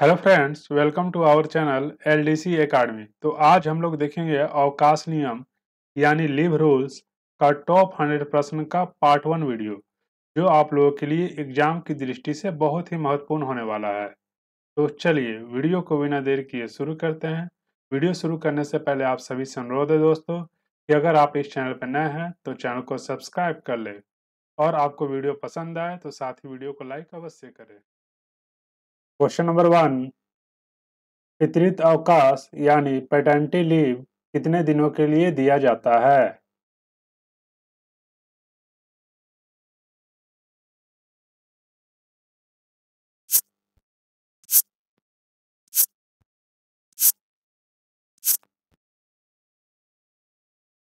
hello friends welcome to our channel LDC academy तो आज हम लोग देखेंगे अवकाश नियम यानी लिव रूल्स का टॉप हंड्रेड प्रश्न का पार्ट वन वीडियो जो आप लोगों के लिए एग्जाम की दृष्टि से बहुत ही महत्वपूर्ण होने वाला है तो चलिए वीडियो को बिना देर किए शुरू करते हैं वीडियो शुरू करने से पहले आप सभी से अनुरोध है दोस्तों कि अगर आप इस चैनल पर नए हैं तो चैनल को सब्सक्राइब कर लें और आपको वीडियो पसंद आए तो साथ ही वीडियो को लाइक अवश्य करें क्वेश्चन नंबर वन पितृत अवकाश यानी पेटेंटी लीव कितने दिनों के लिए दिया जाता है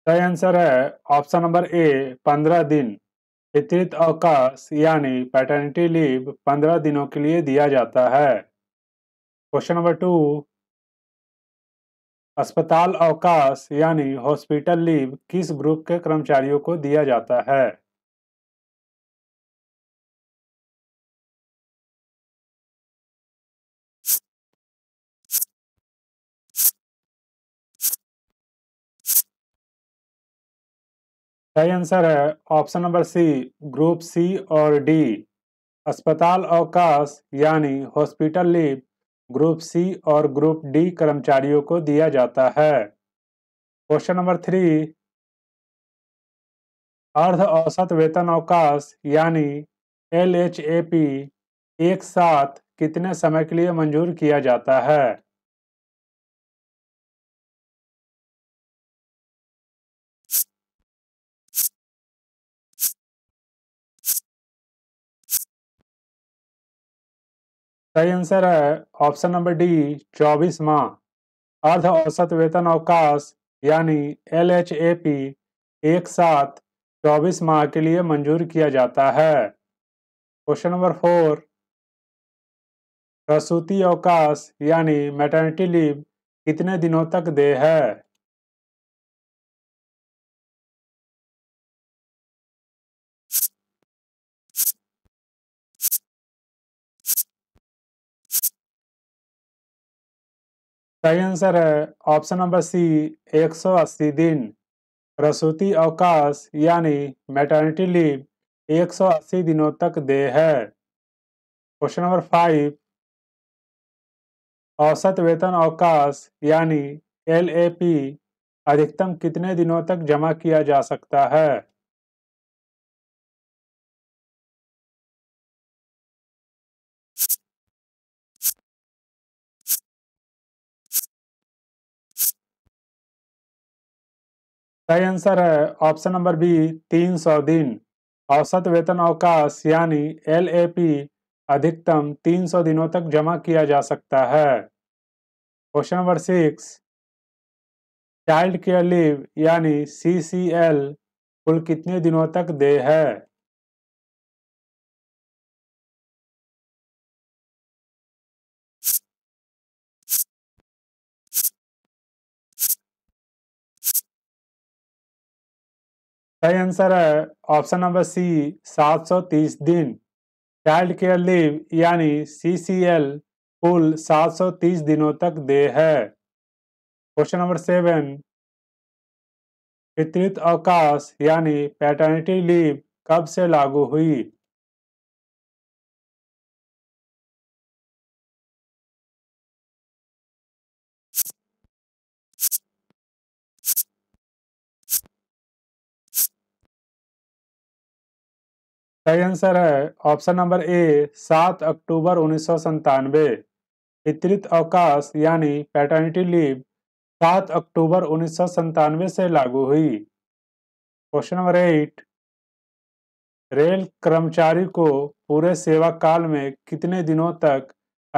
सही आंसर है ऑप्शन नंबर ए पंद्रह दिन वितरित अवकाश यानी पैटर्निटी लीव पंद्रह दिनों के लिए दिया जाता है क्वेश्चन नंबर टू अस्पताल अवकाश यानी हॉस्पिटल लीव किस ग्रुप के कर्मचारियों को दिया जाता है सही आंसर है option number C group C और डी अस्पताल अवकाश यानी हॉस्पिटल लीव ग्रुप सी और ग्रुप डी कर्मचारियों को दिया जाता है क्वेश्चन नंबर थ्री अर्ध औसत वेतन अवकाश यानी एल एच ए पी एक साथ कितने समय के लिए मंजूर किया जाता है सही आंसर है ऑप्शन नंबर डी चौबीस माह अर्ध औसत वेतन अवकाश यानी एल एच ए पी एक साथ चौबीस माह के लिए मंजूर किया जाता है क्वेश्चन नंबर फोर प्रसूति अवकाश यानी मेटर्निटी लीव कितने दिनों तक दे है सही आंसर है ऑप्शन नंबर सी 180 दिन प्रसूति अवकाश यानी मेटर्निटी लीव 180 दिनों तक दे है क्वेश्चन नंबर फाइव औसत वेतन अवकाश यानी एल अधिकतम कितने दिनों तक जमा किया जा सकता है सही आंसर है ऑप्शन नंबर बी तीन सौ दिन औसत वेतन अवकाश यानी एल अधिकतम तीन सौ दिनों तक जमा किया जा सकता है question number six child care leave यानी सी कुल कितने दिनों तक दे है सही आंसर है ऑप्शन नंबर सी 730 दिन चाइल्ड केयर लीव यानी सीसीएल कुल 730 दिनों तक दे है क्वेश्चन नंबर सेवन पितृत्व अवकाश यानी पैटर्निटी लीव कब से लागू हुई सही आंसर है ऑप्शन नंबर ए सात अक्टूबर उन्नीस पितृत्व अवकाश यानी पैटर्निटी लीव सात अक्टूबर उन्नीस से लागू हुई क्वेश्चन नंबर एट रेल कर्मचारी को पूरे सेवा काल में कितने दिनों तक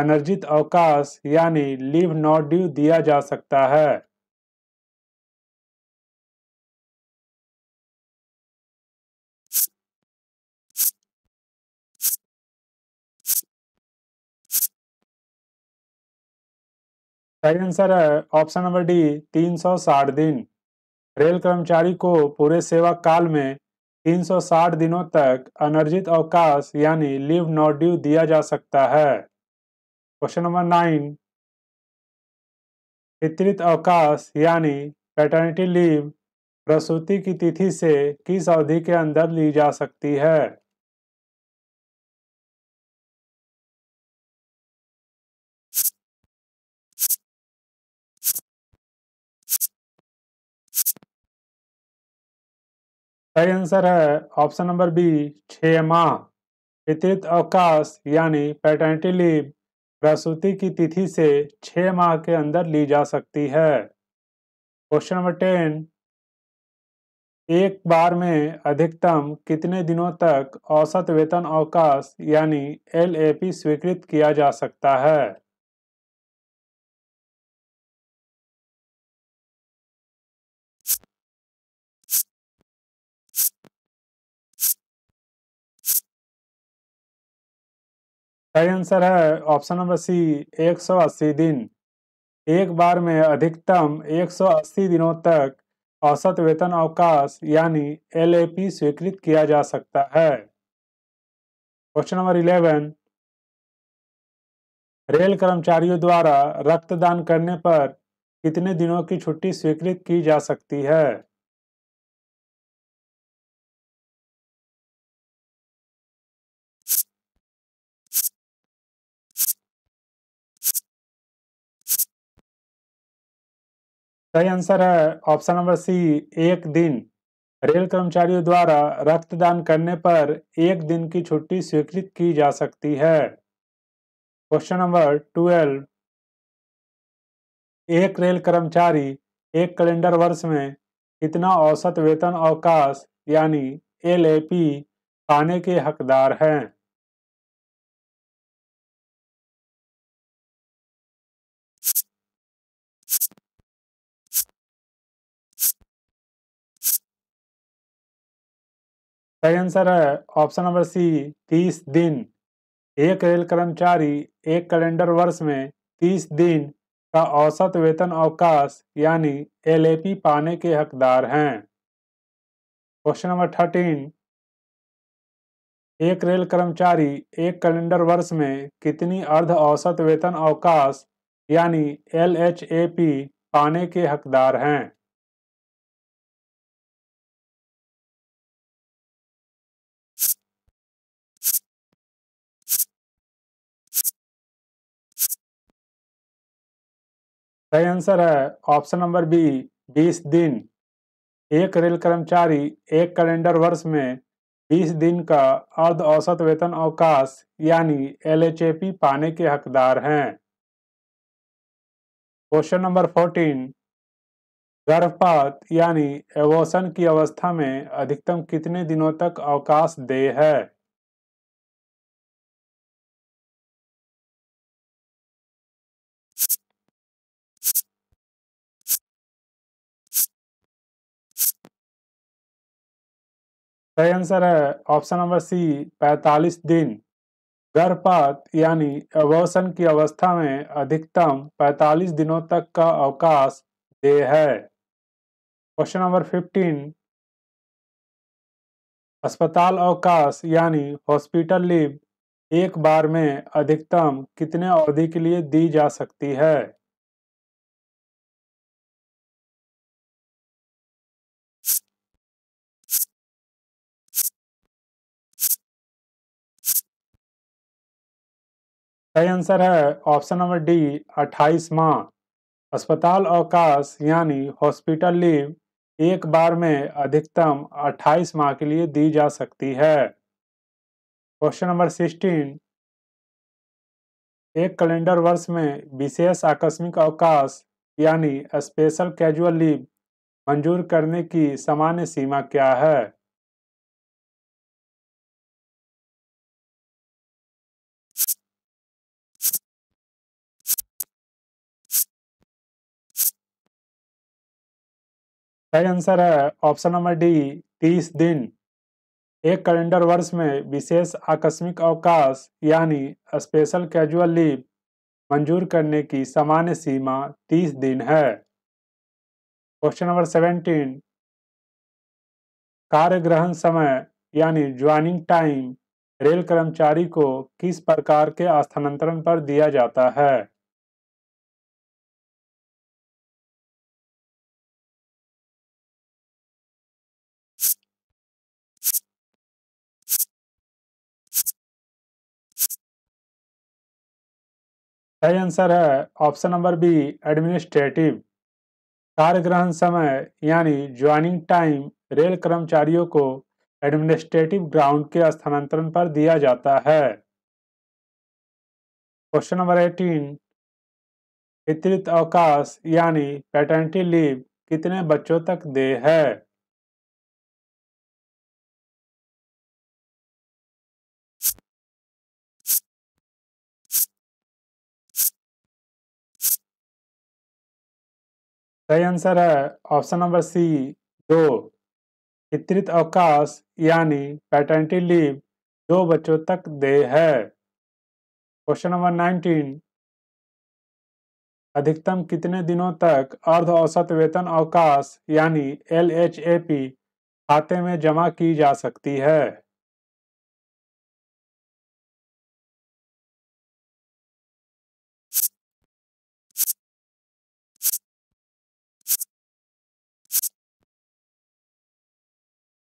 अनर्जित अवकाश यानी लीव नॉट ड्यू दिया जा सकता है सही आंसर है ऑप्शन नंबर डी तीन सौ साठ दिन रेल कर्मचारी को पूरे सेवा काल में 360 दिनों तक अनर्जित अवकाश यानी लिव नॉट ड्यू दिया जा सकता है क्वेश्चन नंबर नाइन पितृत अवकाश यानी पैटर्निटी लीव प्रसूति की तिथि से किस अवधि के अंदर ली जा सकती है सही आंसर है ऑप्शन नंबर बी छ माह वितरित अवकाश यानी पैटर्निटी लीव प्रसूति की तिथि से छ माह के अंदर ली जा सकती है क्वेश्चन नंबर टेन एक बार में अधिकतम कितने दिनों तक औसत वेतन अवकाश यानी एल स्वीकृत किया जा सकता है सही आंसर है ऑप्शन नंबर सी 180 दिन एक बार में अधिकतम 180 दिनों तक औसत वेतन अवकाश यानी एल स्वीकृत किया जा सकता है क्वेश्चन नंबर इलेवन रेल कर्मचारियों द्वारा रक्तदान करने पर कितने दिनों की छुट्टी स्वीकृत की जा सकती है सही आंसर है ऑप्शन नंबर सी एक दिन रेल कर्मचारियों द्वारा रक्तदान करने पर एक दिन की छुट्टी स्वीकृत की जा सकती है क्वेश्चन नंबर ट्वेल्व एक रेल कर्मचारी एक कैलेंडर वर्ष में कितना औसत वेतन अवकाश यानी एल पाने के हकदार हैं सही आंसर है ऑप्शन नंबर सी तीस दिन एक रेल कर्मचारी एक कैलेंडर वर्ष में तीस दिन का औसत वेतन अवकाश यानी एल पाने के हकदार हैं क्वेश्चन नंबर थर्टीन एक रेल कर्मचारी एक कैलेंडर वर्ष में कितनी अर्ध औसत वेतन अवकाश यानी एल पाने के हकदार हैं सही आंसर है ऑप्शन नंबर बी बीस दिन एक रेल कर्मचारी एक कैलेंडर वर्ष में बीस दिन का अर्ध औसत वेतन अवकाश यानी एल पाने के हकदार हैं क्वेश्चन नंबर फोर्टीन गर्भपात यानी एवोसन की अवस्था में अधिकतम कितने दिनों तक अवकाश दे है सही आंसर है ऑप्शन नंबर सी 45 दिन गर्भपात यानी अवसन की अवस्था में अधिकतम 45 दिनों तक का अवकाश दे है क्वेश्चन नंबर 15 अस्पताल अवकाश यानी हॉस्पिटल लीव एक बार में अधिकतम कितने अवधि के लिए दी जा सकती है सही आंसर है ऑप्शन नंबर डी 28 माह अस्पताल अवकाश यानी हॉस्पिटल लीव एक बार में अधिकतम 28 माह के लिए दी जा सकती है क्वेश्चन नंबर 16 एक कैलेंडर वर्ष में विशेष आकस्मिक अवकाश यानी स्पेशल कैजुअल लीव मंजूर करने की सामान्य सीमा क्या है सही आंसर है ऑप्शन नंबर डी तीस दिन एक कैलेंडर वर्ष में विशेष आकस्मिक अवकाश यानी स्पेशल कैजुअल लीव मंजूर करने की सामान्य सीमा तीस दिन है क्वेश्चन नंबर सेवेंटीन कार्य ग्रहण समय यानी ज्वाइनिंग टाइम रेल कर्मचारी को किस प्रकार के स्थानांतरण पर दिया जाता है सही आंसर है ऑप्शन नंबर बी एडमिनिस्ट्रेटिव कार्य ग्रहण समय यानी ज्वाइनिंग टाइम रेल कर्मचारियों को एडमिनिस्ट्रेटिव ग्राउंड के स्थानांतरण पर दिया जाता है क्वेश्चन नंबर एटीन वितरित अवकाश यानी पैटर्निटी लीव कितने बच्चों तक दे है सही आंसर है ऑप्शन नंबर सी दो पितृत अवकाश यानी पैटर्निटी लीव दो बच्चों तक दे है क्वेश्चन नंबर नाइनटीन अधिकतम कितने दिनों तक अर्ध औसत वेतन अवकाश यानी एल खाते में जमा की जा सकती है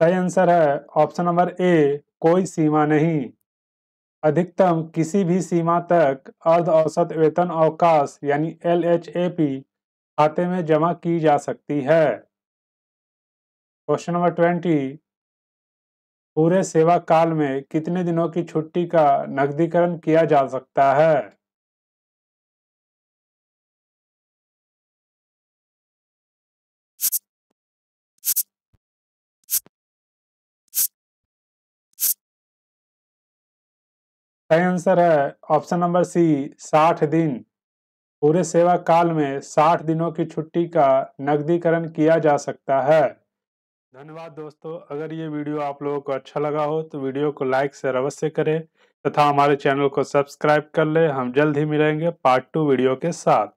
सही आंसर है ऑप्शन नंबर ए कोई सीमा नहीं अधिकतम किसी भी सीमा तक अर्ध औसत वेतन अवकाश यानी एल एच ए पी खाते में जमा की जा सकती है क्वेश्चन नंबर ट्वेंटी पूरे सेवा काल में कितने दिनों की छुट्टी का नकदीकरण किया जा सकता है सही आंसर है ऑप्शन नंबर सी साठ दिन पूरे सेवा काल में साठ दिनों की छुट्टी का नकदीकरण किया जा सकता है धन्यवाद दोस्तों अगर ये वीडियो आप लोगों को अच्छा लगा हो तो वीडियो को लाइक शेयर अवश्य करें तथा हमारे चैनल को सब्सक्राइब कर ले हम जल्द ही मिलेंगे पार्ट टू वीडियो के साथ